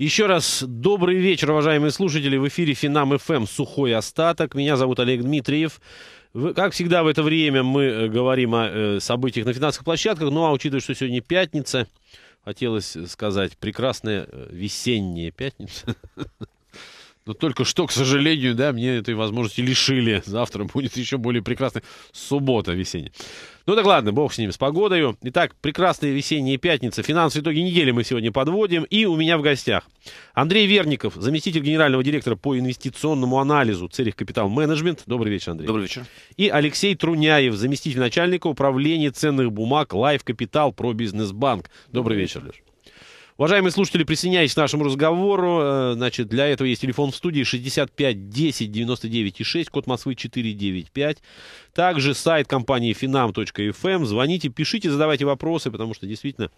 Еще раз добрый вечер, уважаемые слушатели. В эфире Финам ФМ «Сухой остаток». Меня зовут Олег Дмитриев. Как всегда в это время мы э, говорим о э, событиях на финансовых площадках. Ну а учитывая, что сегодня пятница, хотелось сказать, прекрасная э, весенняя пятница. Но только что, к сожалению, да, мне этой возможности лишили. Завтра будет еще более прекрасная суббота весенняя. Ну так ладно, бог с ними, с погодою. Итак, прекрасная весенняя пятница. Финансовые итоги недели мы сегодня подводим. И у меня в гостях Андрей Верников, заместитель генерального директора по инвестиционному анализу Церих Капитал Менеджмент. Добрый вечер, Андрей. Добрый вечер. И Алексей Труняев, заместитель начальника управления ценных бумаг Лайф Капитал про Бизнесбанк. Добрый вечер, Леша. Уважаемые слушатели, присоединяйтесь к нашему разговору. Э, значит, для этого есть телефон в студии 65 10 99 6, код Москвы 495. Также сайт компании finam.fm. Эм. Звоните, пишите, задавайте вопросы, потому что действительно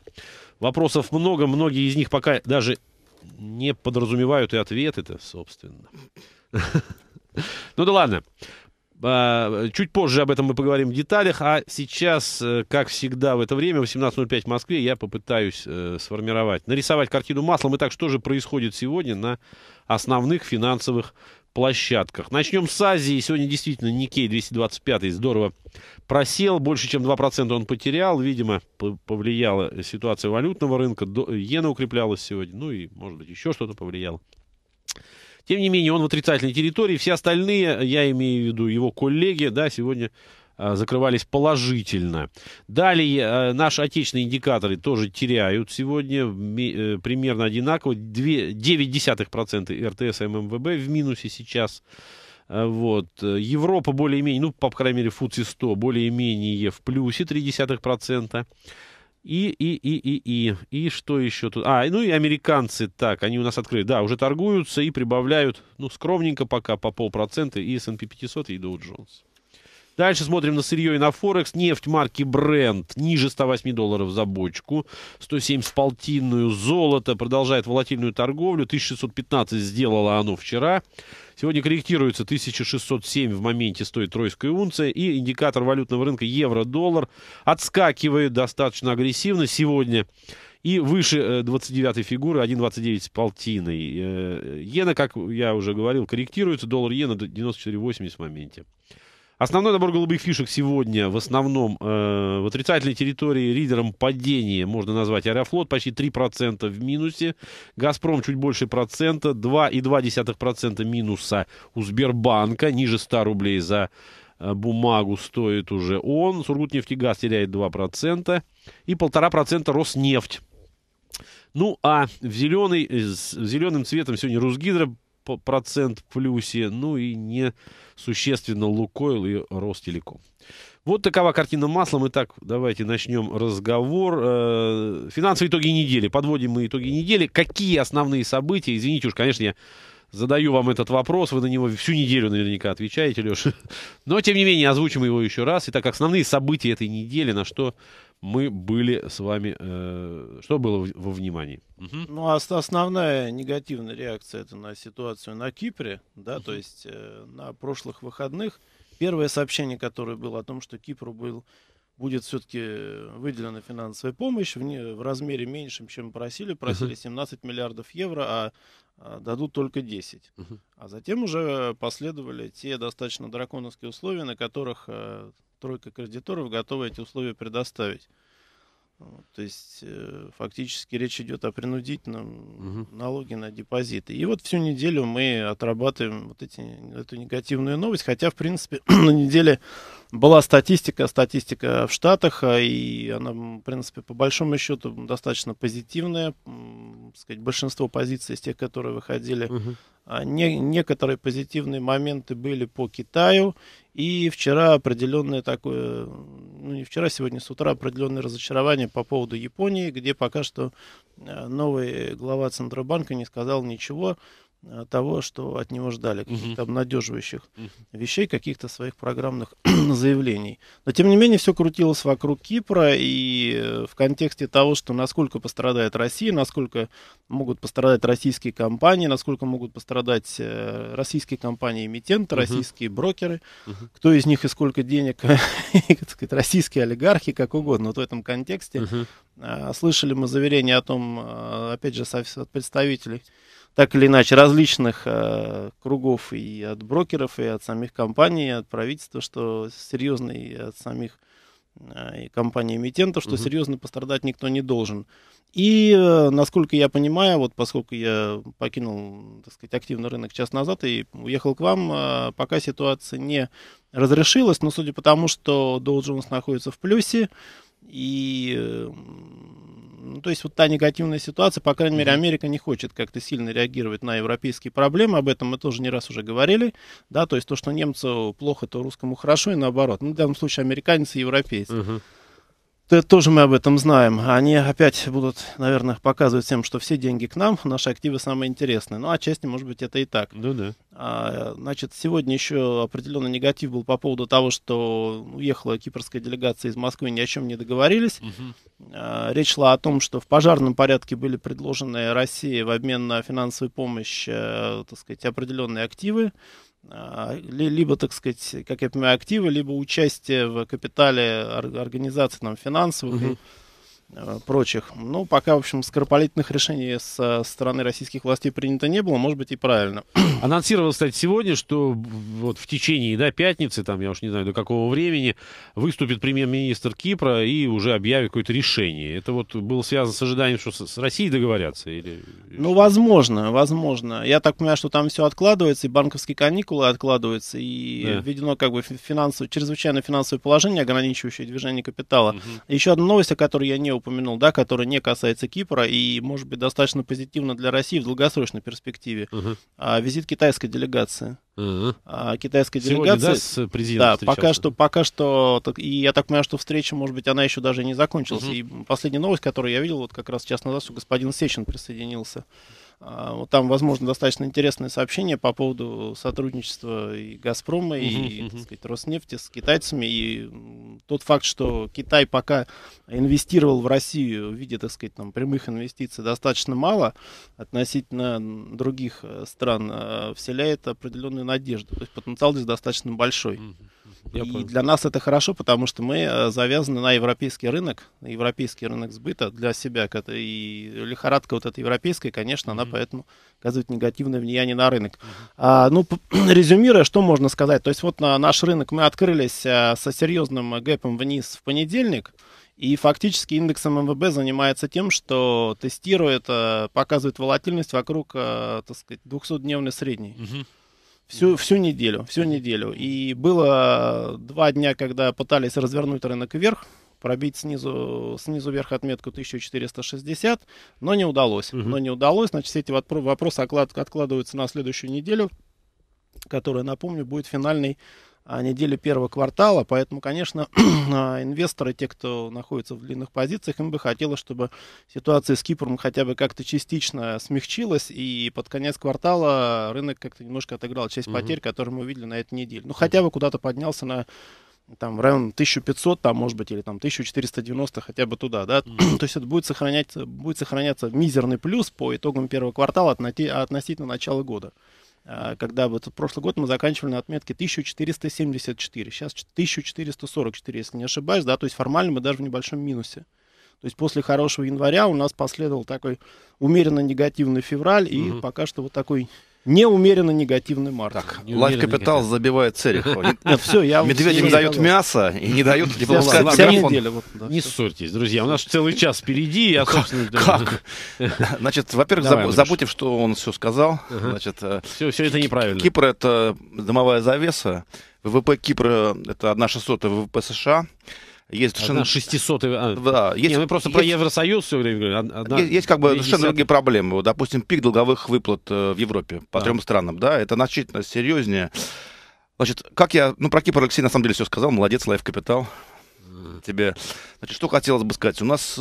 вопросов много. Многие из них пока даже не подразумевают и ответы-то, собственно. Ну да ладно. А, чуть позже об этом мы поговорим в деталях, а сейчас, э, как всегда в это время, 18.05 в Москве, я попытаюсь э, сформировать, нарисовать картину маслом и так, что же происходит сегодня на основных финансовых площадках. Начнем с Азии. Сегодня действительно Никей 225 здорово просел. Больше, чем 2% он потерял. Видимо, повлияла ситуация валютного рынка. Иена укреплялась сегодня. Ну и, может быть, еще что-то повлияло. Тем не менее, он в отрицательной территории. Все остальные, я имею в виду его коллеги, да, сегодня а, закрывались положительно. Далее а, наши отечественные индикаторы тоже теряют сегодня э, примерно одинаково. 0,9% РТС и ММВБ в минусе сейчас. А, вот. Э, Европа более-менее, ну, по крайней мере, ФУЦИ 100 более-менее в плюсе 0,3%. И, и, и, и, и. И что еще тут? А, ну и американцы, так, они у нас открыли. Да, уже торгуются и прибавляют, ну, скромненько пока по полпроцента и S&P 500, и Dow Jones. Дальше смотрим на сырье и на Форекс. Нефть марки Brent ниже 108 долларов за бочку. 107 с полтинную. Золото продолжает волатильную торговлю. 1615 сделала оно вчера. Сегодня корректируется 1607 в моменте стоит тройская унция. И индикатор валютного рынка евро-доллар отскакивает достаточно агрессивно сегодня. И выше 29 э, фигуры 1,29 с полтиной. Э, иена, как я уже говорил, корректируется. Доллар иена 94,80 в моменте. Основной набор голубых фишек сегодня в основном э, в отрицательной территории лидером падения можно назвать Аэрофлот, почти 3% в минусе, Газпром чуть больше процента, 2,2% минуса у Сбербанка, ниже 100 рублей за э, бумагу стоит уже он. Сургутнефтегаз теряет 2% и 1,5% Роснефть. Ну а в зеленый, э, с зеленым цветом сегодня Русгидро процент в плюсе, ну и не существенно Лукойл и Ростелеком. Вот такова картина маслом. Итак, давайте начнем разговор. Э, финансовые итоги недели. Подводим мы итоги недели. Какие основные события? Извините уж, конечно, я задаю вам этот вопрос. Вы на него всю неделю наверняка отвечаете, Леша. Но, тем не менее, озвучим его еще раз. Итак, основные события этой недели, на что мы были с вами... Э, что было во внимании? Угу. Ну, основная негативная реакция это на ситуацию на Кипре, да, угу. то есть э, на прошлых выходных. Первое сообщение, которое было о том, что Кипру был, будет все-таки э, выделена финансовая помощь в, не, в размере меньшем, чем просили. Просили 17 миллиардов евро, а, а дадут только 10. Угу. А затем уже последовали те достаточно драконовские условия, на которых... Э, тройка кредиторов готова эти условия предоставить. то есть э, фактически речь идет о принудительном угу. налоге на депозиты. И вот всю неделю мы отрабатываем вот эти, эту негативную новость, хотя, в принципе, на неделе была статистика, статистика в Штатах, а, и она, в принципе, по большому счету достаточно позитивная. Сказать, большинство позиций из тех, которые выходили, угу. А, не, некоторые позитивные моменты были по Китаю. И вчера определенное такое, ну не вчера, сегодня с утра определенное разочарование по поводу Японии, где пока что э, новый глава Центробанка не сказал ничего. Э, того, что от него ждали, каких-то обнадеживающих вещей, каких-то своих программных заявлений. Но, тем не менее, все крутилось вокруг Кипра и э, в контексте того, что насколько пострадает Россия, насколько могут пострадать российские компании, насколько могут пострадать э, российские компании-эмитенты, российские брокеры, кто из них и сколько денег, российские олигархи, как угодно. Вот в этом контексте слышали мы заверения о том, опять же, от представителей так или иначе различных э, кругов и от брокеров, и от самих компаний, и от правительства, что серьезно, и от самих э, компаний-эмитентов, что угу. серьезно пострадать никто не должен. И, э, насколько я понимаю, вот поскольку я покинул, так сказать, активный рынок час назад и уехал к вам, э, пока ситуация не разрешилась, но судя по тому, что Dow Jones находится в плюсе, и э, ну, то есть вот та негативная ситуация, по крайней мере, Америка не хочет как-то сильно реагировать на европейские проблемы, об этом мы тоже не раз уже говорили, да, то есть то, что немцу плохо, то русскому хорошо и наоборот. Ну, в данном случае американец и европеец. Uh-huh. Это тоже мы об этом знаем. Они опять будут, наверное, показывать всем, что все деньги к нам, наши активы самые интересные. Ну, отчасти, может быть, это и так. Ну да, да. А, значит, сегодня еще определенный негатив был по поводу того, что уехала кипрская делегация из Москвы, ни о чем не договорились. Угу. Речь шла о том, что в пожарном порядке были предложены России в обмен на финансовую помощь, э, так сказать, определенные активы. А, либо, так сказать, как я понимаю, активы, либо участие в капитале организации там, финансовых угу. Э, прочих. Ну, пока, в общем, скоропалительных решений со стороны российских властей принято не было, может быть, и правильно. Анонсировал, кстати, сегодня, что вот в течение да, пятницы, там, я уж не знаю, до какого времени, выступит премьер-министр Кипра и уже объявит какое-то решение. Это вот было связано с ожиданием, что с Россией договорятся? Или... Ну, возможно, возможно. Я так понимаю, что там все откладывается, и банковские каникулы откладываются, и да. введено как бы финансовое, чрезвычайно финансовое положение, ограничивающее движение капитала. Угу. Еще одна новость, о которой я не упомянул, да, который не касается Кипра и, может быть, достаточно позитивно для России в долгосрочной перспективе. Угу. А, визит китайской делегации. Угу. А, китайская Сегодня, делегация... да, с президентом Да, пока что, пока что... Так, и я так понимаю, что встреча, может быть, она еще даже не закончилась. Угу. И последняя новость, которую я видел, вот как раз сейчас назад, что господин Сечин присоединился. А, там, возможно, достаточно интересное сообщение по поводу сотрудничества и газпрома и, uh так сказать, «Роснефти» с китайцами. И тот факт, что Китай пока инвестировал в Россию в виде, так сказать, там, прямых инвестиций достаточно мало относительно других э, стран, а, вселяет определенную надежду. То есть потенциал здесь достаточно большой. Uh-huh. Я и понял. для нас это хорошо, потому что мы э, завязаны на европейский рынок, европейский рынок сбыта для себя. И лихорадка вот эта европейская, конечно, mm-hmm. она поэтому оказывает негативное влияние на рынок. Mm-hmm. А, ну, резюмируя, что можно сказать? То есть вот на наш рынок мы открылись а, со серьезным гэпом вниз в понедельник. И фактически индекс МВБ занимается тем, что тестирует, э, показывает волатильность вокруг, так сказать, 200-дневной средней. Угу всю, всю неделю, всю неделю. И было два дня, когда пытались развернуть рынок вверх, пробить снизу, снизу вверх отметку 1460, но не удалось. Угу. Но не удалось, значит, все эти вопросы откладываются на следующую неделю, которая, напомню, будет финальной а, недели первого квартала, поэтому, конечно, а, инвесторы, те, кто находится в длинных позициях, им бы хотелось, чтобы ситуация с Кипром хотя бы как-то частично смягчилась, и под конец квартала рынок как-то немножко отыграл часть угу. потерь, которые мы увидели на этой неделе. Ну, хотя бы куда-то поднялся на там район 1500, там, может быть, или там 1490, хотя бы туда, да, mm-hmm. то есть это будет сохраняться, будет сохраняться мизерный плюс по итогам первого квартала относительно начала года. Э, когда вот прошлый год мы заканчивали на отметке 1474, сейчас 1444, если не ошибаюсь, да, то есть формально мы даже в небольшом минусе. То есть после хорошего января у нас последовал такой умеренно негативный февраль, и угу. пока что вот такой неумеренно негативный маркетинг. Так, капитал Capital забивает Церехова. Все, я... Медведям дают мясо и не дают выпускать Не ссорьтесь, друзья, у нас целый час впереди. Как? Значит, во-первых, забудьте, что он все сказал. Значит, э, Все это неправильно. Кипр — это домовая завеса. ВВП Кипра — это 1,6 ВВП США. Есть совершенно... Одна 600... Да, есть... Не, мы просто есть... про Евросоюз все время говорим. Одна... Есть, есть как бы 50... совершенно другие проблемы. Допустим, пик долговых выплат э, в Европе по да. трем странам, да, это значительно серьезнее. Значит, как я... Ну, про Кипр Алексей на самом деле все сказал. Молодец, Лайф Капитал тебе. Значит, что хотелось бы сказать. У нас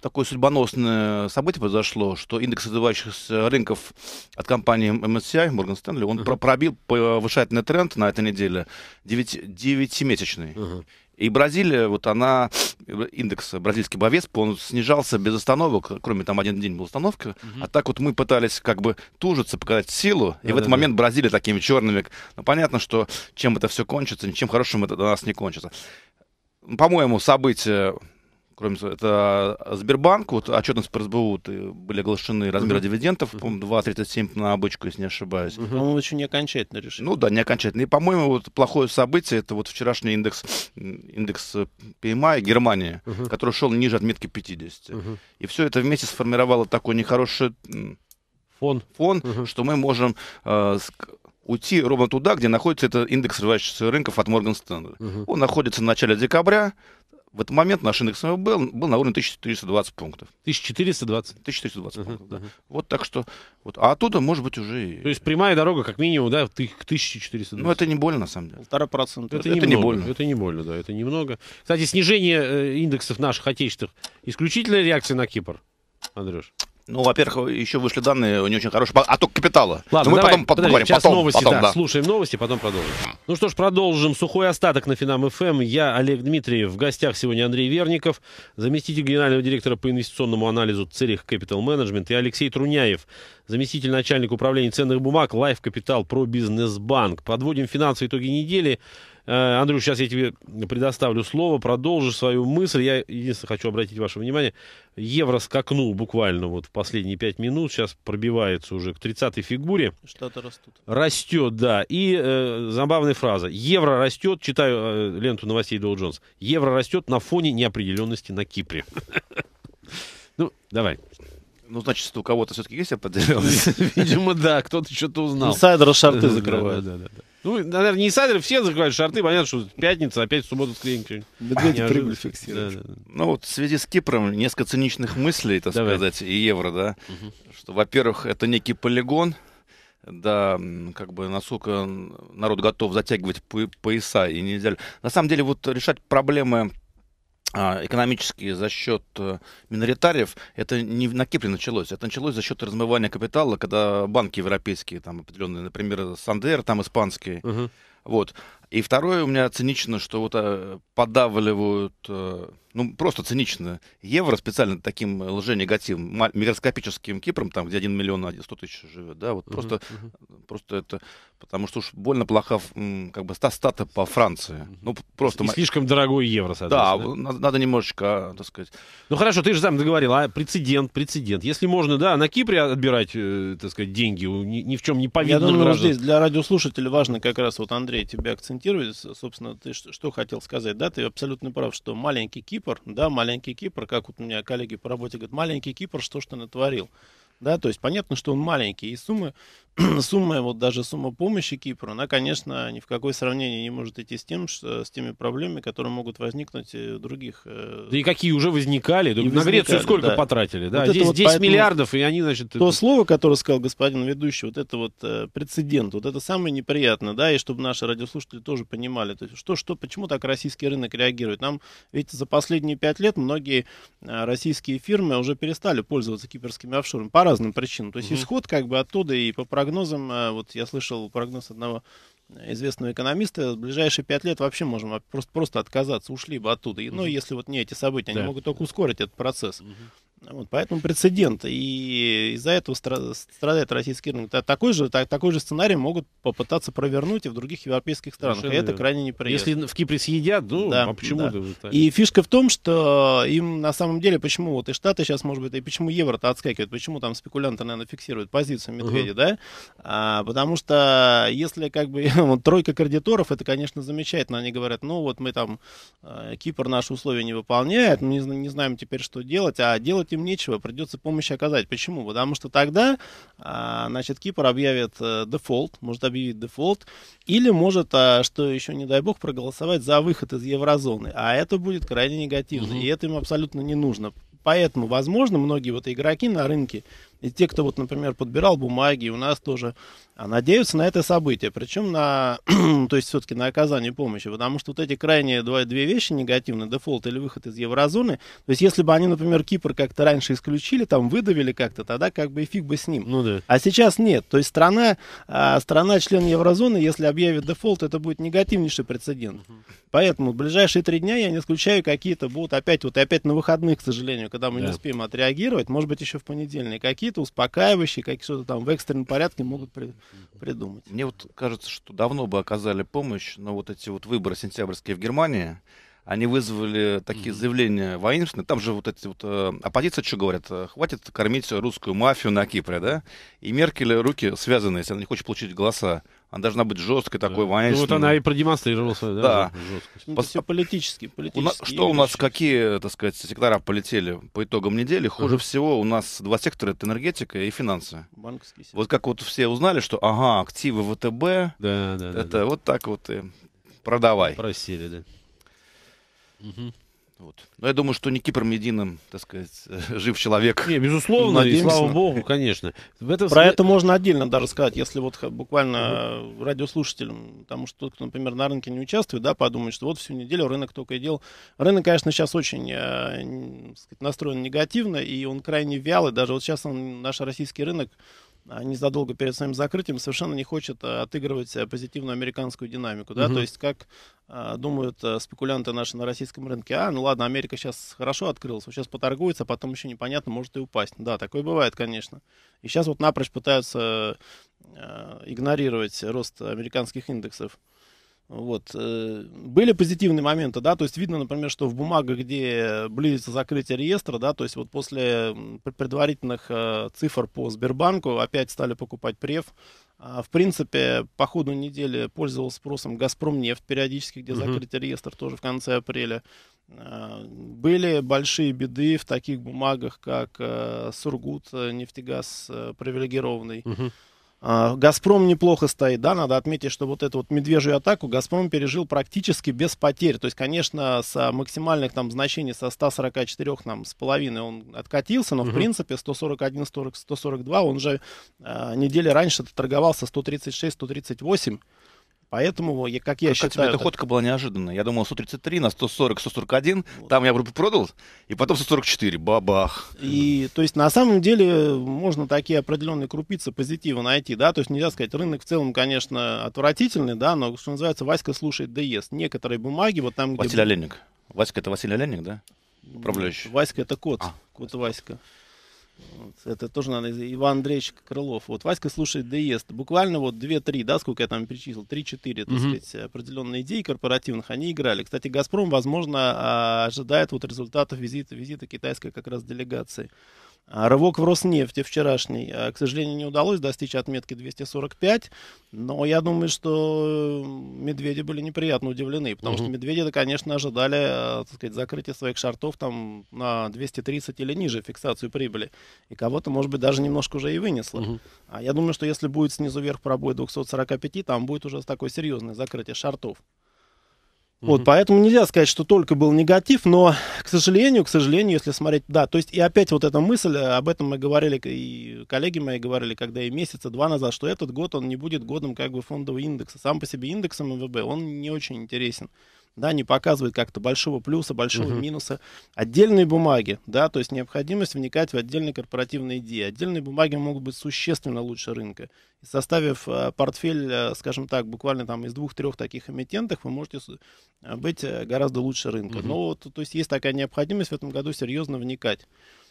такое судьбоносное событие произошло, что индекс развивающихся рынков от компании MSCI, Morgan Stanley, он uh-huh. пробил повышательный тренд на этой неделе 9, 9-месячный. Uh-huh. И Бразилия, вот она, индекс э, бразильский Бовесп, он снижался без остановок, кроме там один день была остановка. Угу. А так вот мы пытались как бы тужиться, показать силу. и да, в этот да. момент Бразилия такими черными. Ну, понятно, что чем это все кончится, ничем хорошим это до нас не кончится. По-моему, события кроме это Сбербанк, вот отчетность по СБУ были оглашены размеры mm-hmm. дивидендов, mm-hmm. по-моему, 2,37 на обычку, если не ошибаюсь. Mm-hmm. Но он еще не окончательно решили. Ну да, не окончательно. И, по-моему, вот плохое событие, это вот вчерашний индекс, индекс э, PMI Германии, mm-hmm. который шел ниже отметки 50. Mm-hmm. И все это вместе сформировало такой нехороший фон, фон mm-hmm. что мы можем э, уйти ровно туда, где находится этот индекс развивающихся рынков от Морган Стэнли. Угу. Он находится в начале декабря, в этот момент наш индекс был, был на уровне 1420 пунктов. 1420? 1420 uh-huh, пунктов, Uh-huh. Вот так что... Вот, а оттуда, может быть, уже... То есть прямая дорога, как минимум, да, к 1420. Ну, это не больно, на самом деле. Полтора процента. Это, это, это не больно. Это не больно, да, это немного. Кстати, снижение э, индексов наших отечественных, исключительная реакция на Кипр, Андрюш? Ну, во-первых, еще вышли данные не очень хорошие. А то капитала. Ну, Ладно, мы давай, потом подожди, поговорим. Сейчас потом, новости, потом, да, да. Слушаем новости, потом продолжим. Ну что ж, продолжим. Сухой остаток на Финам ФМ. Эм. Я Олег Дмитриев. В гостях сегодня Андрей Верников, заместитель генерального директора по инвестиционному анализу Целих Capital Management и Алексей Труняев, заместитель начальника управления ценных бумаг Life Capital про бизнес-банк. Подводим финансовые итоги недели. Э, Андрюш, сейчас я тебе предоставлю слово, продолжу свою мысль. Я единственное хочу обратить ваше внимание. Евро скакнул буквально вот в последние пять минут. Сейчас пробивается уже к 30-й фигуре. Штаты растут. Растет, да. И э, забавная фраза. Евро растет, читаю э, ленту новостей Доу Джонс. Евро растет на фоне неопределенности на Кипре. Ну, давай. Ну, значит, у кого-то все-таки есть определенность. Видимо, да, кто-то что-то узнал. Инсайдеры шарты закрывают. Да, да, да. Ну, наверное, не инсайдеры все закрывают шарты. Понятно, что пятница, опять суббота, воскресенье. Медведи прибыль фиксируют. Да, Ну вот в связи с Кипром несколько циничных мыслей, так Давай. сказать, и евро, да. Угу. Что, во-первых, это некий полигон, да, как бы насколько народ готов затягивать пояса и нельзя. На самом деле, вот решать проблемы а, экономически за счет э, миноритариев, это не на Кипре началось. Это началось за счет размывания капитала, когда банки европейские, там определенные, например, Сандер, там испанские, uh-huh. вот, и второе, у меня цинично, что вот э, подавливают, э, ну просто цинично, евро специально таким э, лженегативным, микроскопическим Кипром, там, где 1 миллион 100 тысяч живет, да, вот uh просто, uh просто это, потому что уж больно плоха, как бы, стата по Франции. Ну, просто... И слишком дорогой евро, соответственно. Да, надо немножечко, а, так сказать... Ну хорошо, ты же сам договорил, а прецедент, прецедент. Если можно, да, на Кипре отбирать, так сказать, деньги, ни, ни в чем не повинных Я думаю, граждан. здесь для радиослушателей важно как раз, вот, Андрей, тебе акцентировать прокомментировать, собственно, ты что, хотел сказать, да, ты абсолютно прав, что маленький Кипр, да, маленький Кипр, как вот у меня коллеги по работе говорят, маленький Кипр, что ж ты натворил, да, то есть понятно, что он маленький, и суммы сумма, вот даже сумма помощи Кипру, она, конечно, ни в какое сравнение не может идти с тем, что, с теми проблемами, которые могут возникнуть у э, других. Э, да и какие уже возникали. И на Грецию сколько да. потратили? Да? Вот Здесь вот 10 миллиардов, и они, значит... То это... слово, которое сказал господин ведущий, вот это вот э, прецедент, вот это самое неприятное, да, и чтобы наши радиослушатели тоже понимали, то есть что, что, почему так российский рынок реагирует. Нам ведь за последние пять лет многие э, российские фирмы уже перестали пользоваться кипрскими офшорами по разным причинам. То есть угу. исход как бы оттуда и по прогнозам, э, вот я слышал прогноз одного известного экономиста, в ближайшие пять лет вообще можем просто, просто отказаться, ушли бы оттуда. И, Ну, если вот не эти события, да. они могут только ускорить этот процесс. Угу. Вот, поэтому прецедент. И из-за этого страдает российский рынок. Такой же, так, такой же сценарий могут попытаться провернуть и в других европейских странах. и это крайне неприятно. Если в Кипре съедят, ну, да, а почему? Да. и фишка в том, что им на самом деле, почему вот и Штаты сейчас, может быть, и почему евро-то отскакивает, почему там спекулянты, наверное, фиксируют позицию Медведя, uh да? А, потому что если как бы вот, тройка кредиторов, это, конечно, замечательно. Они говорят, ну вот мы там, э, Кипр наши условия не выполняет, мы не, не знаем теперь, что делать, а делать делать им нечего, придется помощь оказать. Почему? Потому что тогда, а, значит, Кипр объявит э, дефолт, может объявить дефолт, или может, а, что еще не дай бог, проголосовать за выход из еврозоны. А это будет крайне негативно, угу. и это им абсолютно не нужно. Поэтому, возможно, многие вот игроки на рынке и те, кто вот, например, подбирал бумаги, у нас тоже а, надеются на это событие, причем на, то есть все-таки на оказание помощи, потому что вот эти крайние два, две вещи негативные, дефолт или выход из еврозоны, то есть если бы они, например, Кипр как-то раньше исключили, там выдавили как-то, тогда как бы и фиг бы с ним. Ну да. А сейчас нет, то есть страна, а, страна член еврозоны, если объявит дефолт, это будет негативнейший прецедент. Поэтому в ближайшие три дня я не исключаю какие-то будут опять, вот опять на выходных, к сожалению, когда мы да. не успеем отреагировать, может быть еще в понедельник какие какие успокаивающие, какие что-то там в экстренном порядке могут при, придумать. Мне вот кажется, что давно бы оказали помощь, но вот эти вот выборы сентябрьские в Германии, они вызвали такие заявления воинственные. Там же вот эти вот э, оппозиция что говорят? Э, Хватит кормить русскую мафию на Кипре, да? И Меркель руки связаны, если она не хочет получить голоса. Она должна быть жесткой такой, да. воинственной. Ну, вот она и продемонстрировала свою да, да. жесткость. Ну, Пос... все политически, политически. У нас, что у нас, какие, так сказать, сектора полетели по итогам недели? Хуже uh-huh. всего у нас два сектора, это энергетика и финансы. Банковский сектор. Вот как вот все узнали, что, ага, активы ВТБ, да, да, это да, да. вот так вот и продавай. Просили, да. Угу. Вот. Но я думаю, что не Кипр единым, так сказать, жив человек. Не, безусловно, и слава богу, конечно. В этом Про это можно отдельно даже сказать, если вот буквально э, радиослушателям, потому что тот, кто, например, на рынке не участвует, да, подумает, что вот всю неделю рынок только и делал. Рынок, конечно, сейчас очень э, сказать, настроен негативно, и он крайне вялый. Даже вот сейчас он, наш российский рынок незадолго перед своим закрытием совершенно не хочет э, отыгрывать э, позитивную американскую динамику, да, угу. то есть как э, думают спекулянты наши на российском рынке, а, ну ладно, Америка сейчас хорошо открылась, сейчас поторгуется, а потом еще непонятно, может и упасть. Да, такое бывает, конечно. И сейчас вот напрочь пытаются игнорировать рост американских индексов. Вот. Э, были позитивные моменты, да, то есть видно, например, что в бумагах, где близится закрытие реестра, да, то есть вот после предварительных э, цифр по Сбербанку опять стали покупать преф. А, в принципе, по ходу недели пользовался спросом «Газпромнефть» периодически, где закрытие реестра тоже в конце апреля. А, были большие беды в таких бумагах, как э, Сургут, нефтегаз привилегированный. Угу. А, Газпром неплохо стоит, да, надо отметить, что вот эту вот медвежью атаку Газпром пережил практически без потерь. То есть, конечно, с а, максимальных там значений со 144 там с половиной он откатился, но угу. в принципе 141, 142 он же э, недели раньше торговался 136, 138. Поэтому, как я как считаю... Эта ходка была неожиданная. Я думал, 133 на 140, 141, вот. там я бы продал, и потом 144, бабах. И, то есть, на самом деле, можно такие определенные крупицы позитива найти, да, то есть нельзя сказать, рынок в целом, конечно, отвратительный, да, но, что называется, Васька слушает да ест. Некоторые бумаги, вот там, где... Василий Оленник. Васька это Василий Оленник, да? Ну, Управляющий. Васька это кот. А. Кот Васька. Это тоже надо. Иван Андреевич Крылов. Вот Васька слушает ДЕСТ. Буквально вот 2-3, да, сколько я там перечислил, 3-4, так сказать, определенные идеи корпоративных, они играли. Кстати, «Газпром», возможно, а, ожидает вот результатов визита, визита китайской как раз делегации. А, рывок в Роснефти вчерашний, а, к сожалению, не удалось достичь отметки 245, но я думаю, что медведи были неприятно удивлены, потому mm-hmm. что медведи, конечно, ожидали, а, так сказать, закрытия своих шартов там на 230 или ниже фиксацию прибыли, и кого-то, может быть, даже немножко уже и вынесло. Mm-hmm. А я думаю, что если будет снизу вверх пробой 245, там будет уже такое серьезное закрытие шартов. Угу. Вот, поэтому нельзя сказать, что только был негатив, но, к сожалению, к сожалению, если смотреть, да, то есть и опять вот эта мысль, э, об этом мы говорили, и коллеги мои говорили, когда и месяца два назад, что этот год, он не будет годом как бы фондового индекса. Сам по себе индексом МВБ, он не очень интересен да, не показывает как-то большого плюса, большого Uh -huh. минуса. Отдельные бумаги, да, то есть необходимость вникать в отдельные корпоративные идеи. Отдельные бумаги могут быть существенно лучше рынка. И составив э, портфель, э, скажем так, буквально там из двух-трех таких эмитентов, вы можете э, быть гораздо лучше рынка. Uh -huh. Но то, то есть есть такая необходимость в этом году серьезно вникать.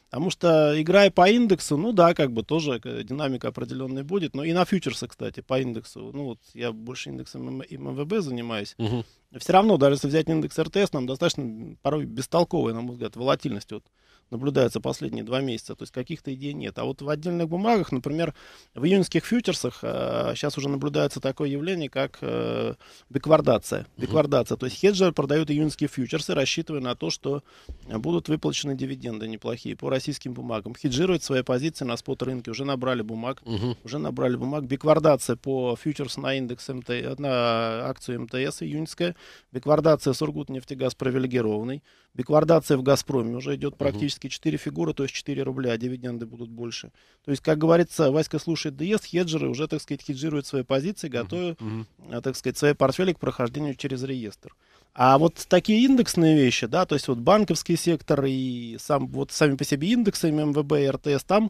Потому что, играя по индексу, ну да, как бы тоже динамика определенная будет. Но и на фьючерсы, кстати, по индексу. Ну вот я больше индексом эм, МВБ занимаюсь. Угу все равно, даже если взять индекс РТС, нам достаточно порой бестолковая, на мой взгляд, волатильность. Вот наблюдается последние два месяца. То есть каких-то идей нет. А вот в отдельных бумагах, например, в июньских фьючерсах э, сейчас уже наблюдается такое явление, как э, беквардация. Беквардация. То есть хеджеры продают июньские фьючерсы, рассчитывая на то, что будут выплачены дивиденды неплохие по российским бумагам. Хеджируют свои позиции на спот-рынке. Уже набрали бумаг. Угу. Уже набрали бумаг. Беквардация по фьючерс на индекс МТ, на акцию МТС июньская. Беквардация Сургут нефтегаз привилегированный. Биквардация в «Газпроме» уже идет практически 4 фигуры, то есть 4 рубля, дивиденды будут больше. То есть, как говорится, Васька слушает ДС, хеджеры уже, так сказать, хеджируют свои позиции, готовят, э, так сказать, свои портфели к прохождению через реестр. А вот такие индексные вещи, да, то есть вот банковский сектор и сам, вот сами по себе индексы МВБ и РТС, там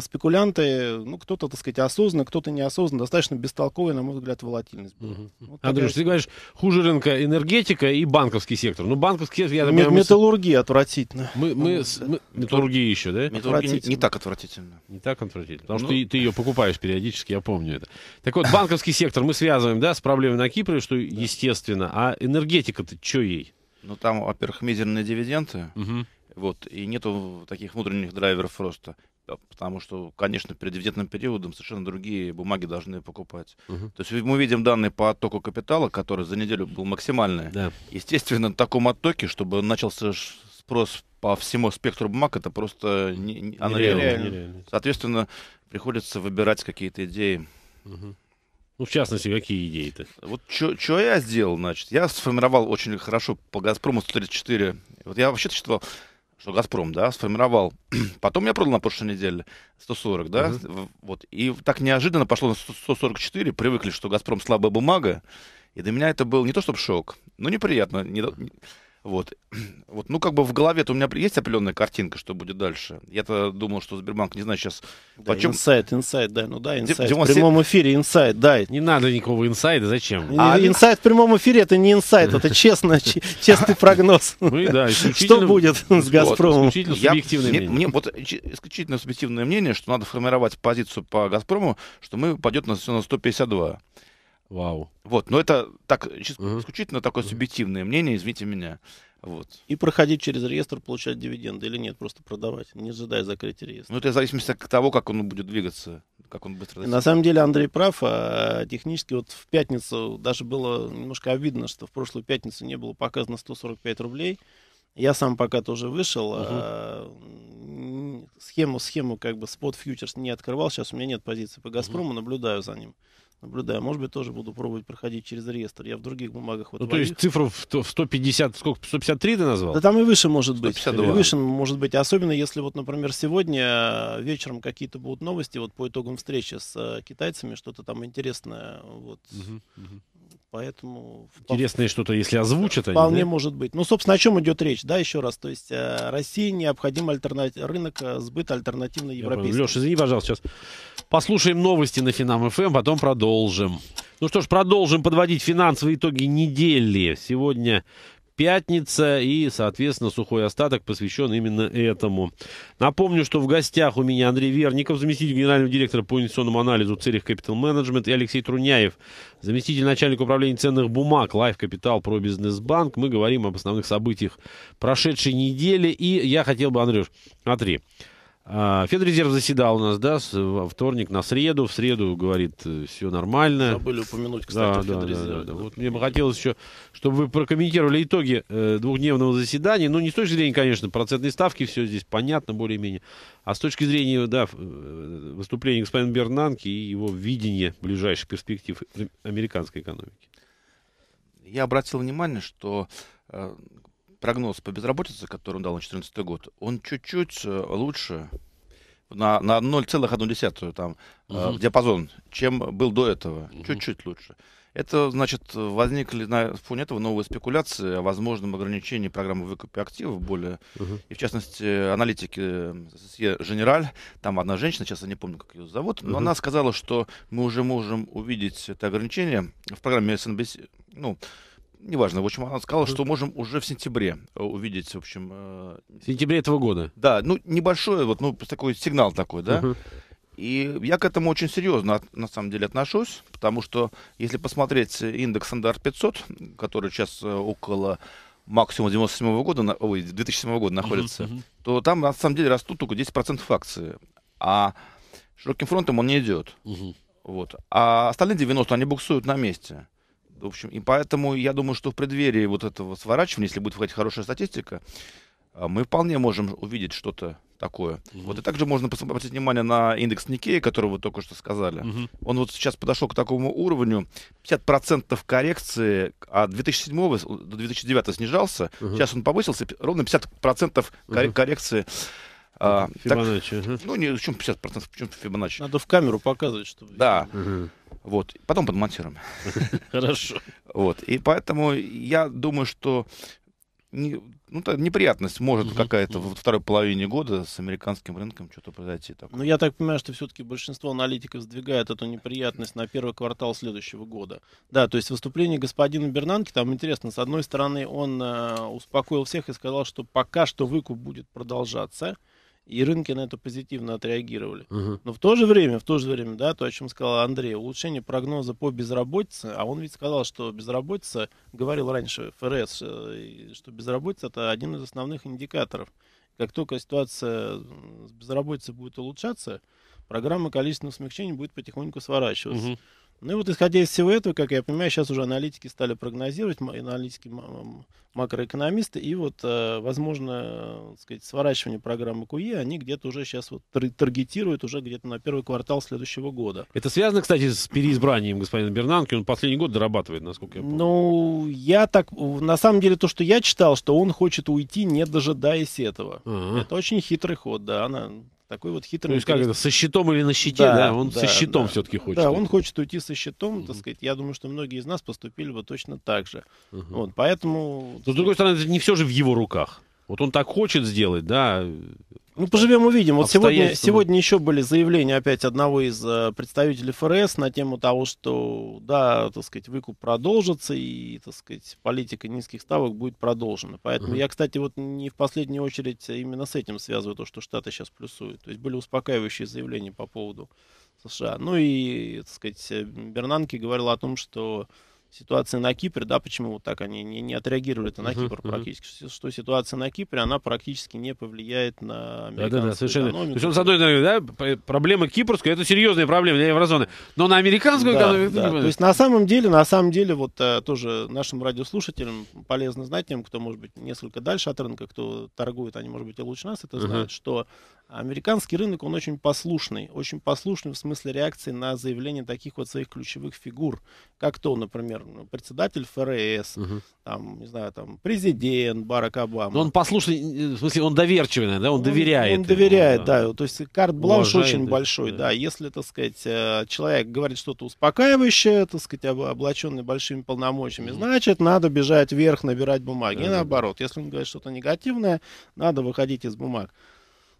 спекулянты, ну, кто-то, так сказать, осознанно, кто-то неосознанно, достаточно бестолковая, на мой взгляд, волатильность Угу. Вот Андрюш, ты говоришь, хуже рынка энергетика и банковский сектор. Ну, банковский сектор, я Мет Металлургия отвратительно. Мы, мы, да. Металлургия еще, да? Металлургия не, не так отвратительно. Не так отвратительно, потому ну... что ты, ты ее покупаешь периодически, я помню это. Так вот, банковский сектор мы связываем, да, с проблемой на Кипре, что естественно, а энергетика политика-то что ей? Ну, там, во-первых, мизерные дивиденды, угу. вот, и нету таких внутренних драйверов роста. Потому что, конечно, перед дивидендным периодом совершенно другие бумаги должны покупать. Угу. То есть мы видим данные по оттоку капитала, который за неделю был максимальный. Да. Естественно, на таком оттоке, чтобы начался спрос по всему спектру бумаг, это просто не, не, нереально. Соответственно, приходится выбирать какие-то идеи. Угу. Ну, в частности, какие идеи-то? Вот что я сделал, значит, я сформировал очень хорошо по «Газпрому» 134. Вот я вообще-то считал, что «Газпром», да, сформировал. Потом я продал на прошлой неделе 140, да, uh-huh. вот. И так неожиданно пошло на 144, привыкли, что «Газпром» слабая бумага. И для меня это был не то чтобы шок, но неприятно. Не, вот. вот. Ну, как бы в голове-то у меня есть определенная картинка, что будет дальше. Я-то думал, что Сбербанк, не знаю, сейчас... Да, почем... Инсайт, инсайт, да, ну да, инсайт. в прямом эфире инсайт, да. Не надо никакого инсайда, зачем? А, инсайт в прямом эфире, это не инсайт, это честно, честный прогноз. Ну да, Что будет с «Газпромом»? Исключительно субъективное мнение. Мне вот исключительно субъективное мнение, что надо формировать позицию по «Газпрому», что мы пойдет на 152. Вау. Вот, но это так исключительно такое субъективное мнение, извините меня. Вот. И проходить через реестр, получать дивиденды или нет, просто продавать, не ожидая закрытия реестра. Ну, это в зависимости от того, как он будет двигаться, как он быстро... На самом деле Андрей прав, а технически вот в пятницу даже было немножко обидно, что в прошлую пятницу не было показано 145 рублей. Я сам пока тоже вышел, угу. а, схему, схему как бы спот фьючерс не открывал, сейчас у меня нет позиции по Газпрому, угу. наблюдаю за ним наблюдаю. Может быть, тоже буду пробовать проходить через реестр. Я в других бумагах вот Ну, то есть цифру в 150, сколько, 153 ты назвал? Да там и выше может 152. быть. И выше может быть. Особенно если вот, например, сегодня э, вечером какие-то будут новости вот по итогам встречи с э, китайцами, что-то там интересное. Вот. Угу, угу поэтому... Интересное что-то, если озвучат Вполне они, да? может быть. Ну, собственно, о чем идет речь, да, еще раз. То есть э, России необходим альтерна... рынок э, сбыта альтернативно европейского. Леша, извини, пожалуйста, сейчас послушаем новости на Финам-ФМ, эм, потом продолжим. Ну что ж, продолжим подводить финансовые итоги недели. Сегодня пятница и, соответственно, сухой остаток посвящен именно этому. Напомню, что в гостях у меня Андрей Верников, заместитель генерального директора по инвестиционному анализу Церих Capital Management и Алексей Труняев, заместитель начальника управления ценных бумаг Life Capital Pro Business Bank. Мы говорим об основных событиях прошедшей недели. И я хотел бы, Андрюш, смотри, а, Федрезерв заседал у нас, да, с, во вторник на среду. В среду, говорит, э, все нормально. Забыли упомянуть, кстати, да, о Да, да, да. Вот мне бы хотелось еще, чтобы вы прокомментировали итоги э, двухдневного заседания. Ну, не с точки зрения, конечно, процентной ставки, все здесь понятно более-менее. А с точки зрения, да, э, выступления господина Бернанки и его видения ближайших перспектив американской экономики. Я обратил внимание, что прогноз по безработице, который он дал на 2014 год, он чуть-чуть э, лучше на, на 0,1 там, угу. э, диапазон, чем был до этого. Угу. Чуть-чуть лучше. Это, значит, э, возникли на фоне этого новые спекуляции о возможном ограничении программы выкупа активов более. uh И, в частности, аналитики Генераль там одна женщина, сейчас я не помню, как ее зовут, но uh она сказала, что мы уже можем увидеть это ограничение в программе СНБС ну, неважно, в общем, она сказала, что можем уже в сентябре э, увидеть, в общем... Э, сентябре этого года? Да, ну, небольшой, вот, ну, такой сигнал такой, да. Угу. И я к этому очень серьезно, на самом деле, отношусь, потому что, если посмотреть индекс Стандарт 500, который сейчас э, около максимума 97 года, ой, 2007 года находится, uh -huh, uh -huh. то там, на самом деле, растут только 10% акции, а широким фронтом он не идет. Uh -huh. вот. А остальные 90, они буксуют на месте. В общем, и поэтому я думаю, что в преддверии вот этого сворачивания, если будет выходить хорошая статистика, а, мы вполне можем увидеть что-то такое. Угу. Вот и также можно обратить внимание на индекс Никея, который вы только что сказали. Угу. Он вот сейчас подошел к такому уровню. 50% коррекции, а 2007 до 2009 снижался. Угу. Сейчас он повысился, ровно 50% коррек- угу. коррекции. А, Фибоначчи. Так, угу. Ну, не, в чем 50%, в чем Фибоначчи? Надо в камеру показывать, чтобы... Да. Угу. Вот. Потом подмонтируем. Хорошо. Вот. И поэтому я думаю, что не, ну, то неприятность может угу, какая-то угу. во второй половине года с американским рынком что-то произойти. Такое. Ну, я так понимаю, что все-таки большинство аналитиков сдвигает эту неприятность на первый квартал следующего года. Да, то есть выступление господина Бернанки, там интересно, с одной стороны, он э, успокоил всех и сказал, что пока что выкуп будет продолжаться и рынки на это позитивно отреагировали. Угу. Но в то же время, в то же время, да, то, о чем сказал Андрей, улучшение прогноза по безработице, а он ведь сказал, что безработица, говорил раньше ФРС, э, что безработица это один из основных индикаторов. Как только ситуация с безработицей будет улучшаться, программа количественного смягчения будет потихоньку сворачиваться. Угу. Ну и вот исходя из всего этого, как я понимаю, сейчас уже аналитики стали прогнозировать, аналитики макроэкономисты, и вот, э, возможно, так э, сказать, сворачивание программы КУЕ, e они где-то уже сейчас вот таргетируют уже где-то на первый квартал следующего года. Это связано, кстати, с переизбранием господина Бернанки, он последний год дорабатывает, насколько я помню. Ну, я так, на самом деле, то, что я читал, что он хочет уйти, не дожидаясь этого. Uh-huh. Это очень хитрый ход, да, она такой вот хитрый... То есть как это, со щитом или на щите, да? да? Он да, со щитом да. все-таки хочет. Да, он хочет уйти со щитом, угу. так сказать. Я думаю, что многие из нас поступили бы точно так же. Угу. Вот, поэтому... Но, с другой стороны, это не все же в его руках. Вот он так хочет сделать, да, ну, поживем увидим. Вот сегодня, сегодня еще были заявления опять одного из э, представителей ФРС на тему того, что, да, так сказать, выкуп продолжится и, так сказать, политика низких ставок будет продолжена. Поэтому угу. я, кстати, вот не в последнюю очередь именно с этим связываю то, что Штаты сейчас плюсуют. То есть были успокаивающие заявления по поводу США. Ну и, так сказать, Бернанки говорил о том, что ситуация на Кипре, да, почему вот так они не, не отреагировали-то на uh-huh, Кипр uh-huh. практически, что ситуация на Кипре, она практически не повлияет на американскую да, да, да, совершенно. То есть он, с одной стороны, да, э, проблема кипрская, это серьезная проблема для еврозоны, но на американскую да, экономику... Да. То есть на самом деле, на самом деле, вот э, тоже нашим радиослушателям полезно знать, тем, кто, может быть, несколько дальше от рынка, кто торгует, они, может быть, и лучше нас это знают, uh-huh. что Американский рынок, он очень послушный, очень послушный в смысле реакции на заявления таких вот своих ключевых фигур, как то, например, ну, председатель ФРС, угу. там, не знаю, там, президент Барак Обама. Но он послушный, э, в смысле, он доверчивый, да, он, доверяет. Он доверяет, ему, да. да, то есть карт-бланш очень большой, да. да, если, так сказать, э, человек говорит что-то успокаивающее, так сказать, облаченный большими полномочиями, угу. значит, надо бежать вверх, набирать бумаги, да, и наоборот, если он говорит что-то негативное, надо выходить из бумаг.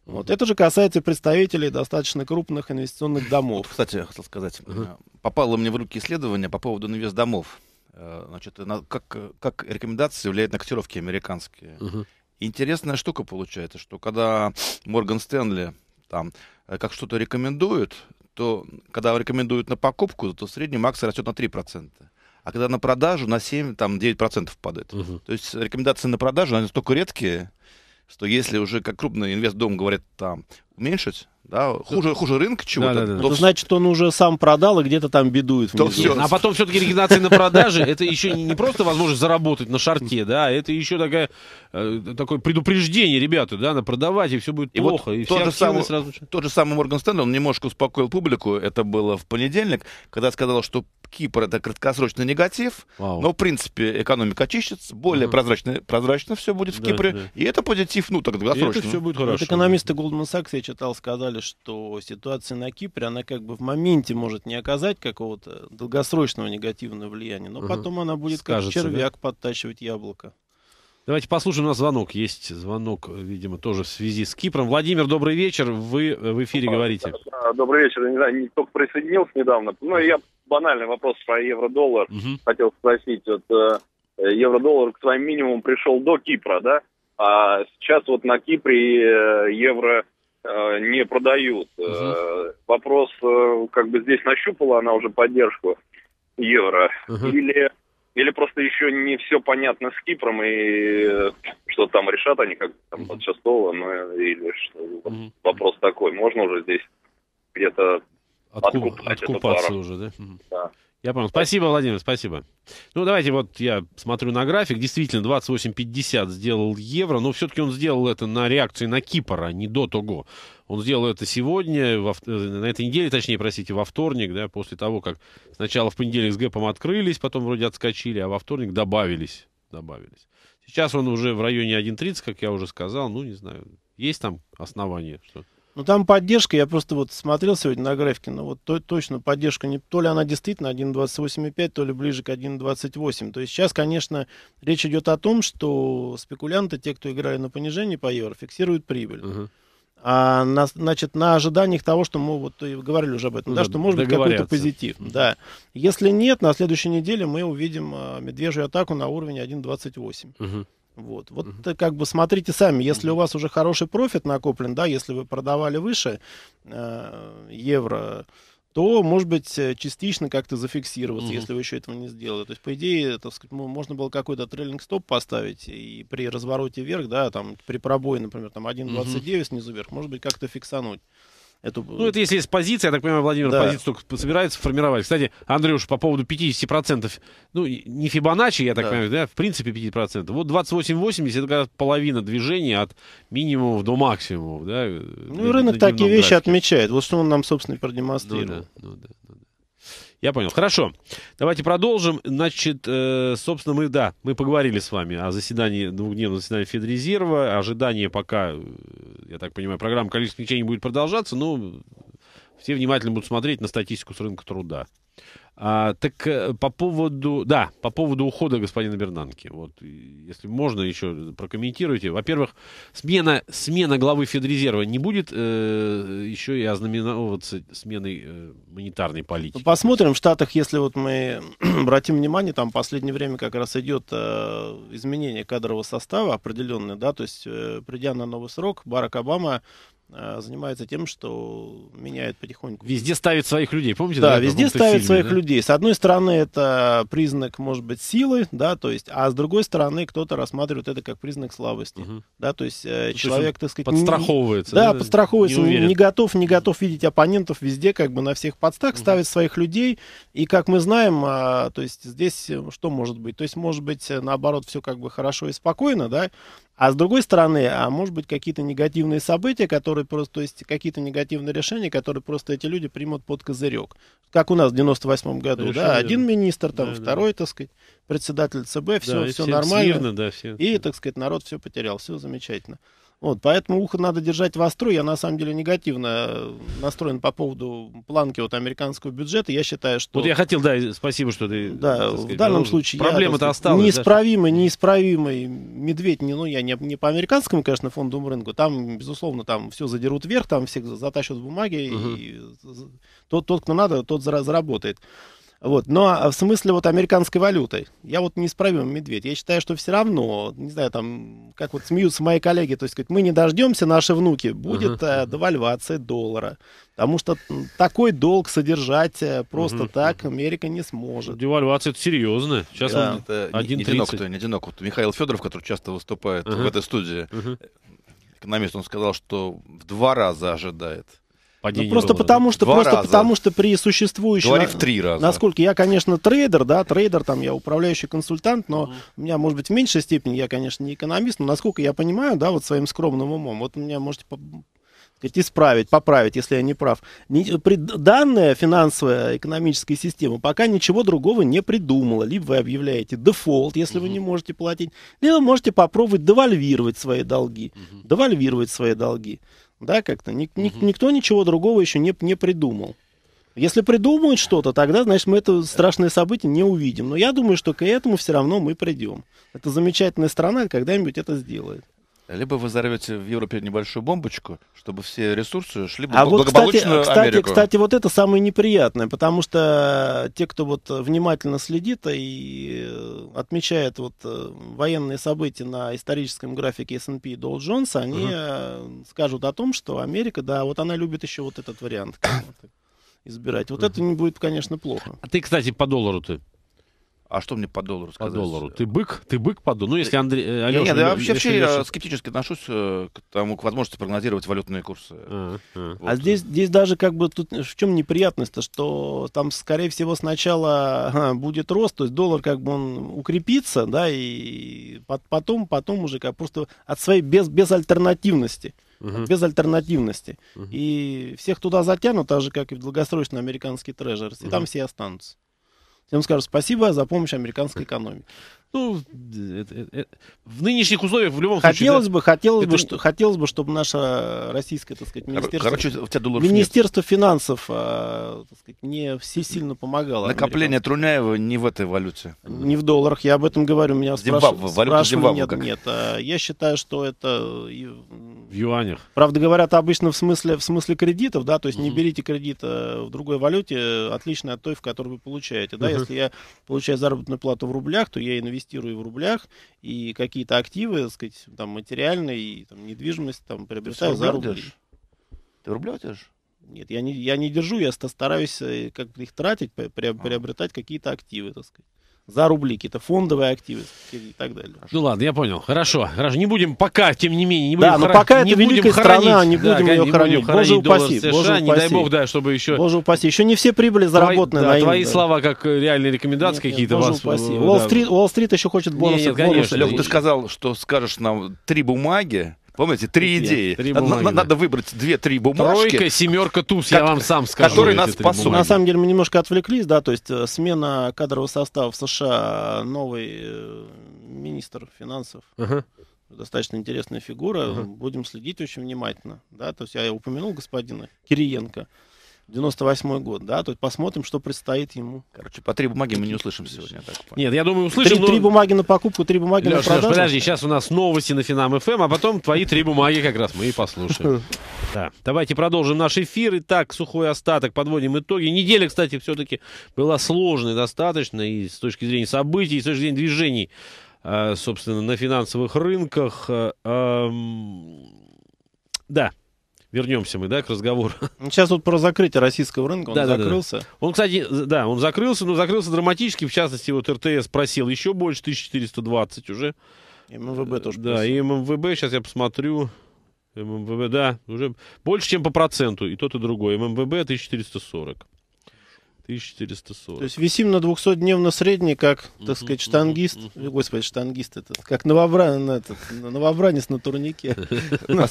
Вот. Это же касается представителей достаточно крупных инвестиционных домов. Вот, кстати, хотел сказать, uh попало мне в руки исследование по поводу инвест домов. Э, значит, э, как, как рекомендации влияют на котировки американские. uh Интересная штука получается, что когда Морган Стэнли там как что-то рекомендуют, то когда рекомендуют на покупку, то средний макс растет на 3%. А когда на продажу на 7-9% падает. Угу. uh То есть рекомендации на продажу, они настолько редкие, что если уже как крупный инвестдом говорит там уменьшить да, хуже, хуже рынка чего-то. Да, да, да. Это значит, он уже сам продал и где-то там бедует. То все. А потом все-таки регенерация на продаже, это еще не просто возможность заработать на шарте, да, а это еще такая, э, такое предупреждение ребята, да, на продавать, и все будет и плохо. Вот и тот, же самый, сразу... тот же самый Морган Стэнли, он немножко успокоил публику, это было в понедельник, когда сказал, что Кипр это краткосрочный негатив, Вау. но в принципе экономика очистится, более прозрачно, прозрачно все будет в да, Кипре, да. и это позитив, ну так краткосрочно. И это все будет хорошо. Вот экономисты Goldman Sachs, я читал, сказали, сказали, что ситуация на Кипре, она как бы в моменте может не оказать какого-то долгосрочного негативного влияния, но угу. потом она будет Скажется, как червяк да? подтачивать яблоко. Давайте послушаем, у нас звонок есть. Звонок, видимо, тоже в связи с Кипром. Владимир, добрый вечер. Вы э, в эфире говорите. Добрый вечер. Я не знаю, не только присоединился недавно. Ну, я банальный вопрос про евро-доллар угу. хотел спросить. Вот, э, евро-доллар к своим минимумам пришел до Кипра, да? А сейчас вот на Кипре э, евро Э, не продают. Угу. Вопрос, э, как бы здесь нащупала она уже поддержку евро, угу. или, или просто еще не все понятно с Кипром, и что там решат они, как там, от шестого, ну, или что, угу. вопрос такой, можно уже здесь где-то Откуп, откупаться уже, да? да. Я понял. Спасибо, Владимир, спасибо. Ну, давайте вот я смотрю на график. Действительно, 28.50 сделал евро, но все-таки он сделал это на реакции на Кипр, а не до того. Он сделал это сегодня, во, э, на этой неделе, точнее, простите, во вторник, да, после того, как сначала в понедельник с ГЭПом открылись, потом вроде отскочили, а во вторник добавились. добавились. Сейчас он уже в районе 1.30, как я уже сказал, ну, не знаю, есть там основания что-то? Ну, там поддержка, я просто вот смотрел сегодня на графике, но ну, вот то, точно поддержка, не, то ли она действительно 1.28,5, то ли ближе к 1.28. То есть сейчас, конечно, речь идет о том, что спекулянты, те, кто играли на понижение по евро, фиксируют прибыль. Угу. А на, значит, на ожиданиях того, что мы вот и говорили уже об этом, да, да что может быть какой-то позитив. Да. Если нет, на следующей неделе мы увидим а, медвежью атаку на уровне 1.28. Угу. Вот, вот mm-hmm. как бы смотрите сами, если mm-hmm. у вас уже хороший профит накоплен, да, если вы продавали выше э, евро, то, может быть, э, частично как-то зафиксироваться, mm-hmm. если вы еще этого не сделали. То есть, по идее, это сказать, можно было какой-то трейлинг стоп поставить, и при развороте вверх, да, там, при пробое, например, там 1.29 mm-hmm. снизу вверх, может быть, как-то фиксануть. Эту... Ну, это если есть позиция, я так понимаю, Владимир да. позицию только собирается формировать. Кстати, Андрюш, по поводу 50%, ну, не Фибоначчи, я так да. понимаю, да, в принципе 50%. Вот 28,80 это когда половина движения от минимумов до максимумов, да. Ну, рынок такие вещи графике. отмечает. Вот что он нам, собственно, и продемонстрировал. Ну, да, ну, да, ну, да. Я понял. Хорошо. Давайте продолжим. Значит, э, собственно, мы, да, мы поговорили с вами о заседании, двухдневном заседании Федрезерва. Ожидание пока, э, я так понимаю, программа количественных течений будет продолжаться, но все внимательно будут смотреть на статистику с рынка труда. А, так э, по поводу, да, по поводу ухода господина Бернанки. Вот, если можно, еще прокомментируйте. Во-первых, смена, смена главы Федрезерва не будет э, еще и ознаменовываться сменой э, монетарной политики. Посмотрим. В Штатах, если вот мы обратим внимание, там в последнее время как раз идет э, изменение кадрового состава определенное, да, то есть э, придя на новый срок, Барак Обама а, занимается тем, что меняет потихоньку. Везде ставит своих людей, помните? Да, да везде ставит фильме, своих да? людей. С одной стороны, это признак, может быть, силы, да, то есть, а с другой стороны, кто-то рассматривает это как признак слабости, угу. да, то есть ну, э, человек, то есть так сказать, подстраховывается, не, да, подстраховывается, не, не готов, не готов видеть оппонентов везде, как бы на всех подстах, угу. ставит своих людей, и как мы знаем, а, то есть здесь э, что может быть? То есть может быть э, наоборот все как бы хорошо и спокойно, да, а с другой стороны, а может быть какие-то негативные события, которые просто, то есть какие-то негативные решения, которые просто эти люди примут под козырек. Как у нас в 98 году, Решили, да, один министр, там да, второй, да. так сказать, председатель ЦБ, все, да, все нормально. Смирно, да, все. И, так сказать, народ все потерял, все замечательно. Вот, поэтому ухо надо держать востро. Я, на самом деле, негативно э, настроен по поводу планки вот американского бюджета. Я считаю, что... Вот я хотел, да, спасибо, что ты... Да, сказать, в данном ну, случае... Проблема-то осталась. Неисправимый, даже. неисправимый медведь, не, ну, я не, не по американскому, конечно, фондовому рынку. Там, безусловно, там все задерут вверх, там всех затащат в бумаги. Угу. И тот, тот, кто надо, тот заработает. Вот. Но ну, а, а в смысле вот американской валюты, я вот не справим, медведь. Я считаю, что все равно, не знаю, там, как вот смеются мои коллеги, то есть сказать, мы не дождемся, наши внуки, будет uh-huh. девальвация доллара. Потому что такой долг содержать э, просто uh-huh. так Америка не сможет. Девальвация это серьезно. Сейчас да. он это 1, не, одинок, не одинок. Вот Михаил Федоров, который часто выступает uh-huh. в этой студии, uh-huh. экономист, он сказал, что в два раза ожидает ну, просто ровно. потому что Два просто раза. потому что при существующем Говори в три раза. Насколько я, конечно, трейдер, да, трейдер там я управляющий консультант, но mm. у меня, может быть, в меньшей степени я, конечно, не экономист, но насколько я понимаю, да, вот своим скромным умом, вот меня можете сказать, исправить, поправить, если я не прав. Не, данная финансовая экономическая система пока ничего другого не придумала. Либо вы объявляете дефолт, если угу. Uh вы не можете платить, либо можете попробовать девальвировать свои долги. Угу. Uh Девальвировать свои долги. Да, как-то. Ни, ни, Никто ничего другого еще не, не придумал. Если придумают что-то, тогда, значит, мы это страшное событие не увидим. Но я думаю, что к этому все равно мы придем. Это замечательная страна, когда-нибудь это сделает. Либо вы взорвете в Европе небольшую бомбочку, чтобы все ресурсы шли а вот, кстати, кстати, Америку. кстати, вот это самое неприятное, потому что те, кто вот внимательно следит и э, отмечает вот э, военные события на историческом графике S&P и Dow Jones, они угу. скажут о том, что Америка, да, вот она любит еще вот этот вариант избирать. Вот угу. это не будет, конечно, плохо. А ты, кстати, по доллару-то а что мне по доллару сказать? По доллару. Ты бык, ты бык по доллару. Ну, если э, Андрей... Э, Алеша, нет, нет, я вообще, вообще Леша... Э, скептически отношусь к тому, к возможности прогнозировать валютные курсы. А, а. Вот. а здесь, здесь даже как бы тут в чем неприятность-то, что там, скорее всего, сначала будет рост, то есть доллар как бы он укрепится, да, и потом, потом уже как просто от своей без, без альтернативности угу. без альтернативности. Угу. И всех туда затянут, так же, как и в долгосрочный американский трежерс, угу. и там все останутся. Всем скажут спасибо за помощь американской экономике. Ну, это, это, в нынешних условиях в любом хотелось случае. Бы, да? Хотелось это бы, что... хотелось бы, чтобы наше российское, так сказать, министерство, Короче, у тебя министерство нет. финансов, а, так сказать, не все сильно помогало. Накопление Труняева не в этой валюте. Не в долларах, я об этом говорю, меня Зимбабве, спрашивали. нет, как? нет, а, я считаю, что это в юанях. Правда, говорят обычно в смысле в смысле кредитов, да, то есть угу. не берите кредит э, в другой валюте, э, отлично от той, в которой вы получаете, да. Угу. Если я получаю заработную плату в рублях, то я инвестирую инвестирую в рублях и какие-то активы, так сказать, там материальные, и, там, недвижимость там приобретаю за рубли. Держишь? Ты в рублях держишь? Нет, я не, я не держу, я стараюсь э, как бы их тратить, а. приобретать какие-то активы, так сказать за рубли, какие-то фондовые активы и так далее. Ну ладно, я понял. Хорошо. Хорошо. Не будем пока, тем не менее, не будем Да, хра... но пока не это великая хранить. страна, не да, будем ее не хранить. хранить. Боже упаси. США, Боже упаси. не дай бог, да, чтобы еще... Боже упаси. Еще не все прибыли заработаны твои, да, на Твои да. слова как э, реальные рекомендации какие-то. Боже вас... упаси. Э, Уолл-стрит, Уолл-стрит еще хочет бонусы. Нет, нет, конечно. Лех, ты сказал, что скажешь нам три бумаги, Помните, три идеи. Нет, три надо, надо выбрать две-три бумажки. Тройка, семерка, туз, как, я вам сам скажу. Которые нас спасут. На самом деле мы немножко отвлеклись, да, то есть э, смена кадрового состава в США, новый э, министр финансов. uh достаточно интересная фигура. uh Будем следить очень внимательно. Да? То есть я упомянул господина Кириенко. 98 год, да, то есть посмотрим, что предстоит ему. Короче, по три бумаги мы не услышим сегодня. Так Нет, я думаю, услышим. Три, но... три бумаги на покупку, три бумаги Леш, на продажу. Леш, подожди, сейчас у нас новости на Финам ФМ, эм, а потом твои три бумаги как раз мы и послушаем. Да. Давайте продолжим наш эфир. Итак, сухой остаток, подводим итоги. Неделя, кстати, все-таки была сложной достаточно и с точки зрения событий, и с точки зрения движений, э, собственно, на финансовых рынках. Э, эм, да, вернемся мы, да, к разговору. Сейчас ну, вот про закрытие российского рынка, он да, закрылся. Да, да. Он, кстати, да, он закрылся, но закрылся драматически, в частности, вот РТС просил еще больше, 1420 уже. ММВБ тоже Да, просил. и ММВБ, сейчас я посмотрю, ММВБ, да, уже больше, чем по проценту, и тот, и другой. ММВБ 1440. 1440. То есть висим на 200-дневно средний, как, так сказать, штангист. Ой, господи, штангист этот, Как новобра... на этот, новобранец на турнике. А,